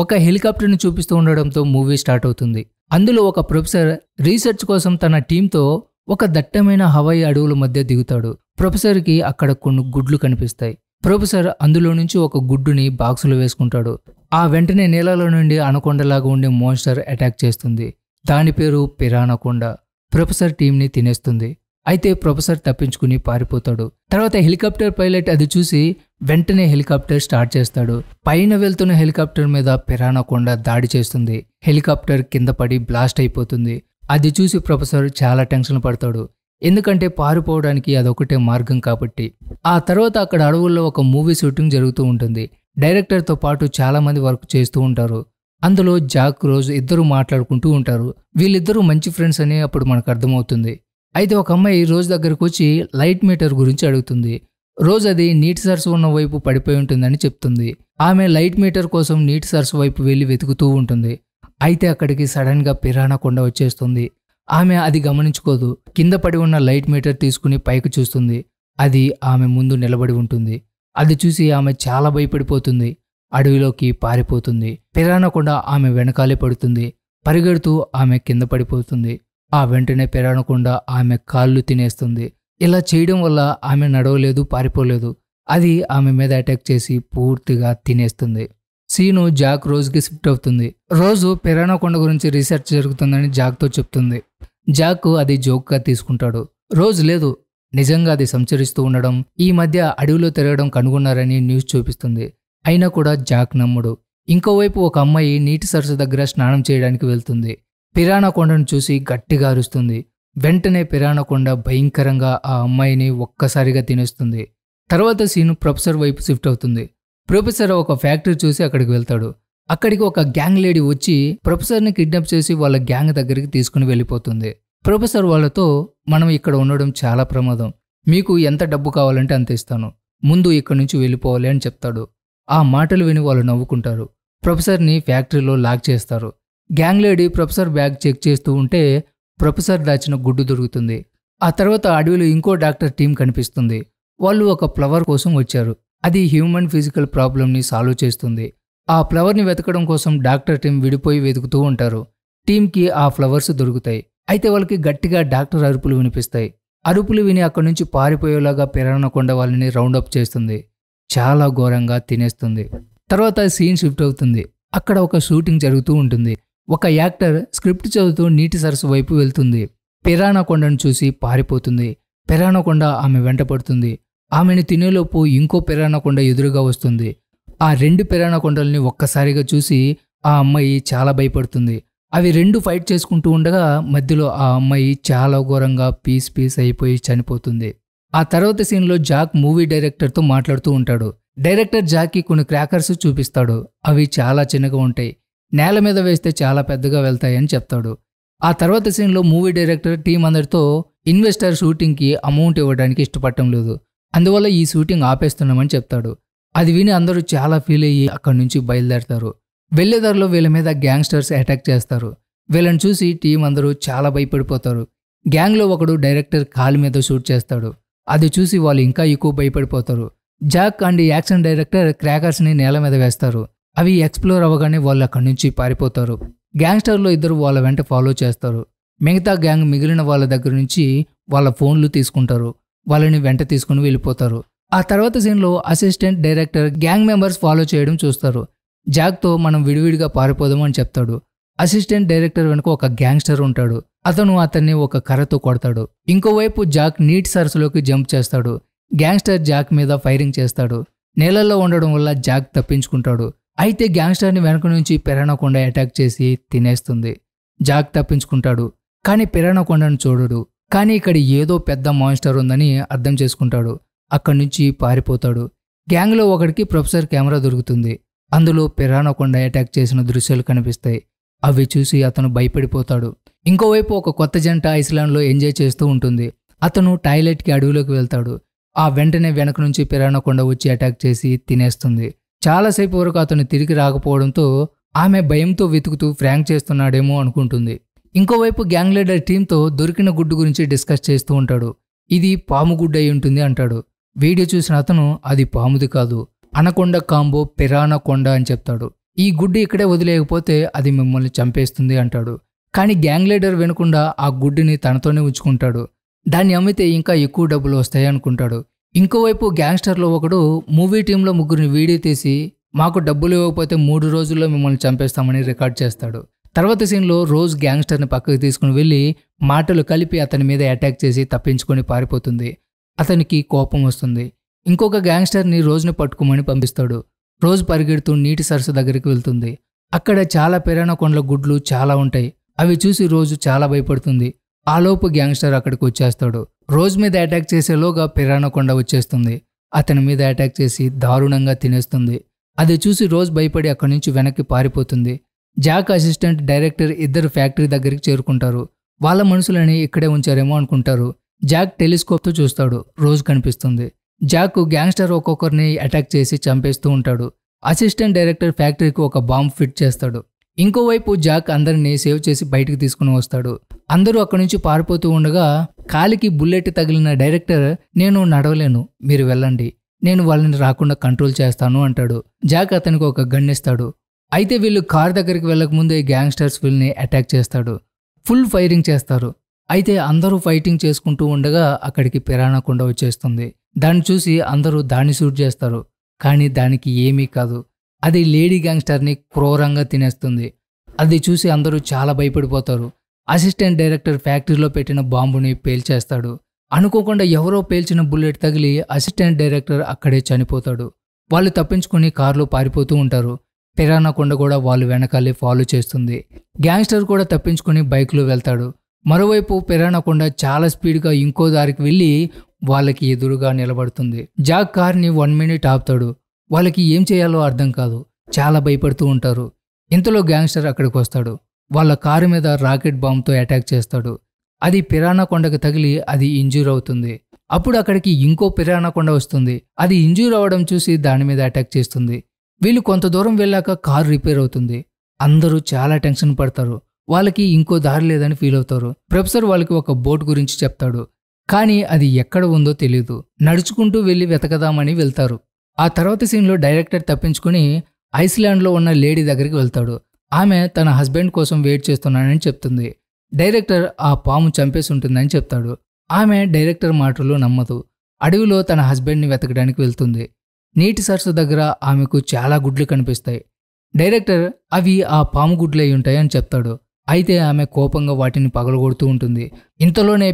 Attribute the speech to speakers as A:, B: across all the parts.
A: ఒక హెలికాప్టర్ని చూపిస్తూ ఉండడంతో మూవీ స్టార్ట్ అవుతుంది అందులో ఒక ప్రొఫెసర్ రీసెర్చ్ కోసం తన టీంతో ఒక దట్టమైన హవాయి అడవుల మధ్య దిగుతాడు ప్రొఫెసర్కి అక్కడ కొన్ని గుడ్లు కనిపిస్తాయి ప్రొఫెసర్ అందులో నుంచి ఒక గుడ్డుని బాక్సులో వేసుకుంటాడు ఆ వెంటనే నేలలో నుండి అనకొండలాగా ఉండే మోన్స్టర్ అటాక్ చేస్తుంది దాని పేరు పిరానకొండ ప్రొఫెసర్ టీంని తినేస్తుంది అయితే ప్రొఫెసర్ తప్పించుకుని పారిపోతాడు తర్వాత హెలికాప్టర్ పైలట్ అది చూసి వెంటనే హెలికాప్టర్ స్టార్ట్ చేస్తాడు పైన వెళ్తున్న హెలికాప్టర్ మీద పెరానకుండా దాడి చేస్తుంది హెలికాప్టర్ కింద పడి బ్లాస్ట్ అయిపోతుంది అది చూసి ప్రొఫెసర్ చాలా టెన్షన్ పడతాడు ఎందుకంటే పారిపోవడానికి అదొకటే మార్గం కాబట్టి ఆ తర్వాత అక్కడ అడవుల్లో ఒక మూవీ షూటింగ్ జరుగుతూ ఉంటుంది డైరెక్టర్తో పాటు చాలామంది వర్క్ చేస్తూ ఉంటారు అందులో జాక్ రోజ్ ఇద్దరు మాట్లాడుకుంటూ ఉంటారు వీళ్ళిద్దరూ మంచి ఫ్రెండ్స్ అని అప్పుడు మనకు అర్థమవుతుంది అయితే ఒక అమ్మాయి రోజు దగ్గరకు వచ్చి లైట్ మీటర్ గురించి అడుగుతుంది రోజు అది నీటి సరస్సు ఉన్న వైపు పడిపోయి ఉంటుందని చెప్తుంది ఆమె లైట్ మీటర్ కోసం నీటి సరస్సు వైపు వెళ్ళి వెతుకుతూ ఉంటుంది అయితే అక్కడికి సడన్గా పిరాణ కొండ వచ్చేస్తుంది ఆమె అది గమనించుకోదు కింద పడి ఉన్న లైట్ మీటర్ తీసుకుని పైకి చూస్తుంది అది ఆమె ముందు నిలబడి ఉంటుంది అది చూసి ఆమె చాలా భయపడిపోతుంది అడవిలోకి పారిపోతుంది కొండ ఆమె వెనకాలే పడుతుంది పరిగెడుతూ ఆమె కింద పడిపోతుంది ఆ వెంటనే పెరగకుండా ఆమె కాళ్ళు తినేస్తుంది ఇలా చేయడం వల్ల ఆమె నడవలేదు పారిపోలేదు అది ఆమె మీద అటాక్ చేసి పూర్తిగా తినేస్తుంది సీను జాక్ రోజుకి షిఫ్ట్ అవుతుంది రోజు పెరానా కొండ గురించి రీసెర్చ్ జరుగుతుందని జాక్తో చెప్తుంది జాక్ అది జోక్గా తీసుకుంటాడు రోజు లేదు నిజంగా అది సంచరిస్తూ ఉండడం ఈ మధ్య అడవిలో తిరగడం కనుగొన్నారని న్యూస్ చూపిస్తుంది అయినా కూడా జాక్ నమ్ముడు ఇంకోవైపు ఒక అమ్మాయి నీటి సరస్సు దగ్గర స్నానం చేయడానికి వెళ్తుంది పిరాణకొండను చూసి గట్టిగా అరుస్తుంది వెంటనే పిరాణకొండ భయంకరంగా ఆ అమ్మాయిని ఒక్కసారిగా తినేస్తుంది తర్వాత సీన్ ప్రొఫెసర్ వైపు షిఫ్ట్ అవుతుంది ప్రొఫెసర్ ఒక ఫ్యాక్టరీ చూసి అక్కడికి వెళ్తాడు అక్కడికి ఒక గ్యాంగ్ లేడీ వచ్చి ప్రొఫెసర్ని కిడ్నాప్ చేసి వాళ్ళ గ్యాంగ్ దగ్గరికి తీసుకుని వెళ్ళిపోతుంది ప్రొఫెసర్ వాళ్ళతో మనం ఇక్కడ ఉండడం చాలా ప్రమాదం మీకు ఎంత డబ్బు కావాలంటే అంత ఇస్తాను ముందు ఇక్కడి నుంచి వెళ్ళిపోవాలి అని చెప్తాడు ఆ మాటలు విని వాళ్ళు నవ్వుకుంటారు ప్రొఫెసర్ని ఫ్యాక్టరీలో లాక్ చేస్తారు gang lady professor bag check చేస్తూ ఉంటే ప్రొఫెసర్ దాచిన గుడ్డు దొరుకుతుంది ఆ తర్వాత అడవిలో ఇంకో డాక్టర్ టీం కనిపిస్తుంది వాళ్ళు ఒక ఫ్లవర్ కోసం వచ్చారు అది హ్యూమన్ ఫిజికల్ ప్రాబ్లంని సాల్వ్ చేస్తుంది ఆ ఫ్లవర్ని వెతకడం కోసం డాక్టర్ టీం విడిపోయి వెతుకుతూ ఉంటారు టీంకి ఆ ఫ్లవర్స్ దొరుకుతాయి అయితే వాళ్ళకి గట్టిగా డాక్టర్ అరుపులు వినిపిస్తాయి అరుపులు విని అక్కడి నుంచి పారిపోయేలాగా పెరగనకుండా వాళ్ళని రౌండప్ చేస్తుంది చాలా ఘోరంగా తినేస్తుంది తర్వాత సీన్ షిఫ్ట్ అవుతుంది అక్కడ ఒక షూటింగ్ జరుగుతూ ఉంటుంది ఒక యాక్టర్ స్క్రిప్ట్ చదువుతూ నీటి సరస్సు వైపు వెళ్తుంది కొండను చూసి పారిపోతుంది కొండ ఆమె వెంటపడుతుంది ఆమెను తినేలోపు ఇంకో పెరానకొండ ఎదురుగా వస్తుంది ఆ రెండు కొండల్ని ఒక్కసారిగా చూసి ఆ అమ్మాయి చాలా భయపడుతుంది అవి రెండు ఫైట్ చేసుకుంటూ ఉండగా మధ్యలో ఆ అమ్మాయి చాలా ఘోరంగా పీస్ పీస్ అయిపోయి చనిపోతుంది ఆ తర్వాత సీన్లో జాక్ మూవీ డైరెక్టర్తో మాట్లాడుతూ ఉంటాడు డైరెక్టర్ జాక్కి కొన్ని క్రాకర్స్ చూపిస్తాడు అవి చాలా చిన్నగా ఉంటాయి నేల మీద వేస్తే చాలా పెద్దగా వెళ్తాయని చెప్తాడు ఆ తర్వాత సీన్లో మూవీ డైరెక్టర్ టీం అందరితో ఇన్వెస్టర్ షూటింగ్కి అమౌంట్ ఇవ్వడానికి ఇష్టపడటం లేదు అందువల్ల ఈ షూటింగ్ ఆపేస్తున్నామని చెప్తాడు అది విని అందరూ చాలా ఫీల్ అయ్యి అక్కడి నుంచి బయలుదేరతారు వెళ్ళేదారిలో వీళ్ళ మీద గ్యాంగ్స్టర్స్ అటాక్ చేస్తారు వీళ్ళని చూసి టీం అందరూ చాలా భయపడిపోతారు గ్యాంగ్లో ఒకడు డైరెక్టర్ కాలు మీద షూట్ చేస్తాడు అది చూసి వాళ్ళు ఇంకా ఎక్కువ భయపడిపోతారు జాక్ అండ్ యాక్షన్ డైరెక్టర్ క్రాకర్స్ని నేల మీద వేస్తారు అవి ఎక్స్ప్లోర్ అవ్వగానే వాళ్ళు అక్కడి నుంచి పారిపోతారు గ్యాంగ్స్టర్లో ఇద్దరు వాళ్ళ వెంట ఫాలో చేస్తారు మిగతా గ్యాంగ్ మిగిలిన వాళ్ళ దగ్గర నుంచి వాళ్ళ ఫోన్లు తీసుకుంటారు వాళ్ళని వెంట తీసుకుని వెళ్ళిపోతారు ఆ తర్వాత సీన్లో assistant director gang members follow చేయడం చూస్తారు జాక్తో మనం విడివిడిగా పారిపోదాం అని చెప్తాడు అసిస్టెంట్ డైరెక్టర్ వెనుక ఒక గ్యాంగ్స్టర్ ఉంటాడు అతను అతన్ని ఒక కర్రతో కొడతాడు ఇంకోవైపు జాక్ నీట్ సరస్సులోకి జంప్ చేస్తాడు గ్యాంగ్స్టర్ జాక్ మీద ఫైరింగ్ చేస్తాడు నేలల్లో ఉండడం వల్ల జాక్ తప్పించుకుంటాడు అయితే గ్యాంగ్స్టర్ని వెనక నుంచి పెరణకొండ అటాక్ చేసి తినేస్తుంది జాక్ తప్పించుకుంటాడు కానీ పెరణకొండను చూడడు కానీ ఇక్కడ ఏదో పెద్ద మాన్స్టర్ ఉందని అర్థం చేసుకుంటాడు అక్కడి నుంచి పారిపోతాడు గ్యాంగ్లో ఒకడికి ప్రొఫెసర్ కెమెరా దొరుకుతుంది అందులో పెరానకొండ అటాక్ చేసిన దృశ్యాలు కనిపిస్తాయి అవి చూసి అతను భయపడిపోతాడు ఇంకోవైపు ఒక కొత్త జంట ఐస్లాండ్లో ఎంజాయ్ చేస్తూ ఉంటుంది అతను టాయిలెట్కి అడవిలోకి వెళ్తాడు ఆ వెంటనే వెనక నుంచి పెరానకొండ వచ్చి అటాక్ చేసి తినేస్తుంది చాలాసేపు వరకు అతను తిరిగి రాకపోవడంతో ఆమె భయంతో వెతుకుతూ ఫ్రాంక్ చేస్తున్నాడేమో అనుకుంటుంది ఇంకోవైపు గ్యాంగ్ లీడర్ టీంతో దొరికిన గుడ్డు గురించి డిస్కస్ చేస్తూ ఉంటాడు ఇది పాము గుడ్డు అయి ఉంటుంది అంటాడు వీడియో చూసిన అతను అది పాముది కాదు అనకొండ కాంబో పెరాన కొండ అని చెప్తాడు ఈ గుడ్డు ఇక్కడే వదిలేకపోతే అది మిమ్మల్ని చంపేస్తుంది అంటాడు కానీ గ్యాంగ్ లీడర్ వినకుండా ఆ గుడ్డుని తనతోనే ఉంచుకుంటాడు దాన్ని అమ్మితే ఇంకా ఎక్కువ డబ్బులు వస్తాయి అనుకుంటాడు ఇంకోవైపు గ్యాంగ్స్టర్లో ఒకడు మూవీ టీంలో ముగ్గురిని వీడియో తీసి మాకు డబ్బులు ఇవ్వకపోతే మూడు రోజుల్లో మిమ్మల్ని చంపేస్తామని రికార్డ్ చేస్తాడు తర్వాత సీన్లో రోజ్ గ్యాంగ్స్టర్ని పక్కకు తీసుకుని వెళ్ళి మాటలు కలిపి అతని మీద అటాక్ చేసి తప్పించుకొని పారిపోతుంది అతనికి కోపం వస్తుంది ఇంకొక గ్యాంగ్స్టర్ని రోజుని పట్టుకోమని పంపిస్తాడు రోజు పరిగెడుతూ నీటి సరస్సు దగ్గరికి వెళ్తుంది అక్కడ చాలా కొండల గుడ్లు చాలా ఉంటాయి అవి చూసి రోజు చాలా భయపడుతుంది ఆలోపు గ్యాంగ్స్టర్ అక్కడికి వచ్చేస్తాడు రోజ్ మీద అటాక్ చేసేలోగా కొండ వచ్చేస్తుంది అతని మీద అటాక్ చేసి దారుణంగా తినేస్తుంది అది చూసి రోజ్ భయపడి అక్కడి నుంచి వెనక్కి పారిపోతుంది జాక్ అసిస్టెంట్ డైరెక్టర్ ఇద్దరు ఫ్యాక్టరీ దగ్గరికి చేరుకుంటారు వాళ్ళ మనుషులని ఇక్కడే ఉంచారేమో అనుకుంటారు జాక్ టెలిస్కోప్తో చూస్తాడు రోజ్ కనిపిస్తుంది జాక్ గ్యాంగ్స్టర్ ఒక్కొక్కరిని అటాక్ చేసి చంపేస్తూ ఉంటాడు అసిస్టెంట్ డైరెక్టర్ ఫ్యాక్టరీకి ఒక బాంబ్ ఫిట్ చేస్తాడు ఇంకోవైపు జాక్ అందరినీ సేవ్ చేసి బయటకు తీసుకుని వస్తాడు అందరూ అక్కడి నుంచి పారిపోతూ ఉండగా కాలికి బుల్లెట్ తగిలిన డైరెక్టర్ నేను నడవలేను మీరు వెళ్ళండి నేను వాళ్ళని రాకుండా కంట్రోల్ చేస్తాను అంటాడు జాక్ అతనికి ఒక గన్నిస్తాడు ఇస్తాడు అయితే వీళ్ళు కార్ దగ్గరికి వెళ్ళకముందే గ్యాంగ్స్టర్స్ వీళ్ళని అటాక్ చేస్తాడు ఫుల్ ఫైరింగ్ చేస్తారు అయితే అందరూ ఫైటింగ్ చేసుకుంటూ ఉండగా అక్కడికి పిరాణకుండా వచ్చేస్తుంది దాన్ని చూసి అందరూ దాన్ని షూట్ చేస్తారు కానీ దానికి ఏమీ కాదు అది లేడీ గ్యాంగ్స్టర్ని క్రూరంగా తినేస్తుంది అది చూసి అందరూ చాలా భయపడిపోతారు అసిస్టెంట్ డైరెక్టర్ ఫ్యాక్టరీలో పెట్టిన బాంబుని పేల్చేస్తాడు అనుకోకుండా ఎవరో పేల్చిన బుల్లెట్ తగిలి అసిస్టెంట్ డైరెక్టర్ అక్కడే చనిపోతాడు వాళ్ళు తప్పించుకుని కారులో పారిపోతూ ఉంటారు పిరానా కొండ కూడా వాళ్ళు వెనకాలే ఫాలో చేస్తుంది గ్యాంగ్స్టర్ కూడా తప్పించుకుని బైక్లో వెళ్తాడు మరోవైపు పిరానా కొండ చాలా స్పీడ్గా ఇంకో దారికి వెళ్ళి వాళ్ళకి ఎదురుగా నిలబడుతుంది జాక్ కార్ని వన్ మినిట్ ఆపుతాడు వాళ్ళకి ఏం చేయాలో అర్థం కాదు చాలా భయపడుతూ ఉంటారు ఇంతలో గ్యాంగ్స్టర్ అక్కడికి వస్తాడు వాళ్ళ కారు మీద రాకెట్ బాంబ్తో అటాక్ చేస్తాడు అది పిరానా కొండకు తగిలి అది ఇంజూర్ అవుతుంది అప్పుడు అక్కడికి ఇంకో పిరానా కొండ వస్తుంది అది ఇంజూర్ అవ్వడం చూసి దాని మీద అటాక్ చేస్తుంది వీళ్ళు కొంత దూరం వెళ్ళాక కారు రిపేర్ అవుతుంది అందరూ చాలా టెన్షన్ పడతారు వాళ్ళకి ఇంకో దారి లేదని ఫీల్ అవుతారు ప్రొఫెసర్ వాళ్ళకి ఒక బోట్ గురించి చెప్తాడు కానీ అది ఎక్కడ ఉందో తెలియదు నడుచుకుంటూ వెళ్ళి వెతకదామని వెళ్తారు ఆ తర్వాత సీన్లో డైరెక్టర్ తప్పించుకుని ఐస్లాండ్లో ఉన్న లేడీ దగ్గరికి వెళ్తాడు ఆమె తన హస్బెండ్ కోసం వెయిట్ చేస్తున్నానని చెప్తుంది డైరెక్టర్ ఆ పాము చంపేసి ఉంటుందని చెప్తాడు ఆమె డైరెక్టర్ మాటలు నమ్మదు అడవిలో తన హస్బెండ్ని వెతకడానికి వెళ్తుంది నీటి సరస్సు దగ్గర ఆమెకు చాలా గుడ్లు కనిపిస్తాయి డైరెక్టర్ అవి ఆ పాము గుడ్లు అయి ఉంటాయని చెప్తాడు అయితే ఆమె కోపంగా వాటిని పగలగొడుతూ ఉంటుంది ఇంతలోనే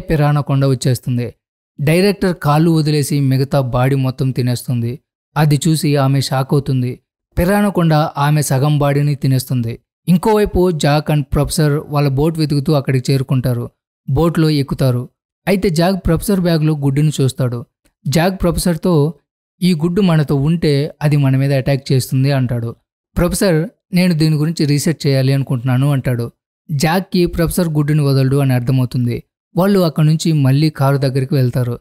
A: కొండ వచ్చేస్తుంది డైరెక్టర్ కాళ్ళు వదిలేసి మిగతా బాడీ మొత్తం తినేస్తుంది అది చూసి ఆమె షాక్ అవుతుంది పెరానకుండా ఆమె సగం బాడీని తినేస్తుంది ఇంకోవైపు జాక్ అండ్ ప్రొఫెసర్ వాళ్ళ బోట్ వెతుకుతూ అక్కడికి చేరుకుంటారు బోట్లో ఎక్కుతారు అయితే జాగ్ ప్రొఫెసర్ బ్యాగ్లో గుడ్డును చూస్తాడు జాగ్ ప్రొఫెసర్తో ఈ గుడ్డు మనతో ఉంటే అది మన మీద అటాక్ చేస్తుంది అంటాడు ప్రొఫెసర్ నేను దీని గురించి రీసెర్చ్ చేయాలి అనుకుంటున్నాను అంటాడు జాక్కి ప్రొఫెసర్ గుడ్డుని వదలడు అని అర్థమవుతుంది వాళ్ళు అక్కడి నుంచి మళ్ళీ కారు దగ్గరికి వెళ్తారు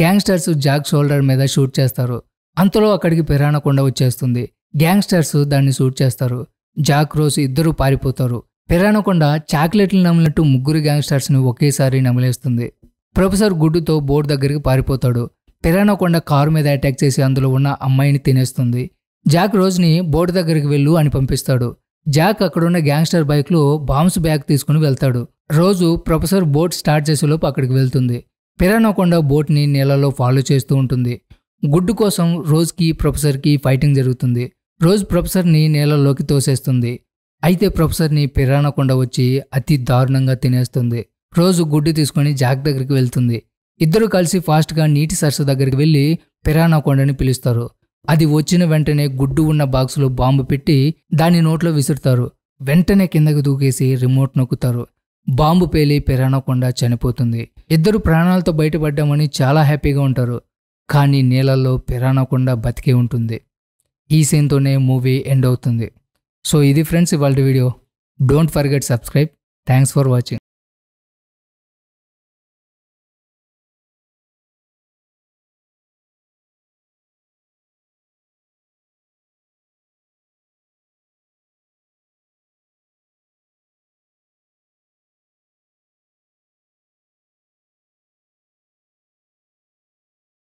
A: గ్యాంగ్స్టర్స్ జాక్ షోల్డర్ మీద షూట్ చేస్తారు అంతలో అక్కడికి పిరాణకొండ వచ్చేస్తుంది గ్యాంగ్స్టర్స్ దాన్ని షూట్ చేస్తారు జాక్ రోజు ఇద్దరూ పారిపోతారు పిరాణకొండ చాక్లెట్లు నమ్మినట్టు ముగ్గురు గ్యాంగ్స్టర్స్ని ఒకేసారి నమిలేస్తుంది ప్రొఫెసర్ గుడ్డుతో బోర్డు దగ్గరికి పారిపోతాడు పిరాణకొండ కారు మీద అటాక్ చేసి అందులో ఉన్న అమ్మాయిని తినేస్తుంది జాక్ రోజ్ని బోర్డు దగ్గరికి వెళ్ళు అని పంపిస్తాడు జాక్ అక్కడున్న గ్యాంగ్స్టర్ బైక్లో బాంబ్స్ బ్యాగ్ తీసుకుని వెళ్తాడు రోజు ప్రొఫెసర్ బోట్ స్టార్ట్ చేసేలోపు అక్కడికి వెళ్తుంది పిరానోకొండ బోట్ని నీళ్ళలో ఫాలో చేస్తూ ఉంటుంది గుడ్డు కోసం రోజ్కి ప్రొఫెసర్కి ఫైటింగ్ జరుగుతుంది రోజ్ ప్రొఫెసర్ని నేలలోకి తోసేస్తుంది అయితే ప్రొఫెసర్ని పిరాణకుండా వచ్చి అతి దారుణంగా తినేస్తుంది రోజు గుడ్డు తీసుకొని జాక్ దగ్గరికి వెళ్తుంది ఇద్దరు కలిసి ఫాస్ట్గా నీటి సరస్సు దగ్గరికి వెళ్ళి పిరాణకొండని పిలుస్తారు అది వచ్చిన వెంటనే గుడ్డు ఉన్న బాక్సులో బాంబు పెట్టి దాని నోట్లో విసురుతారు వెంటనే కిందకు దూకేసి రిమోట్ నొక్కుతారు బాంబు పేలి పిరాణకొండ చనిపోతుంది ఇద్దరు ప్రాణాలతో బయటపడ్డామని చాలా హ్యాపీగా ఉంటారు కానీ నీళ్ళల్లో పిరానకుండా బతికి ఉంటుంది ఈ సీన్తోనే మూవీ ఎండ్ అవుతుంది సో ఇది ఫ్రెండ్స్ ఇవాళ video don't forget subscribe thanks for watching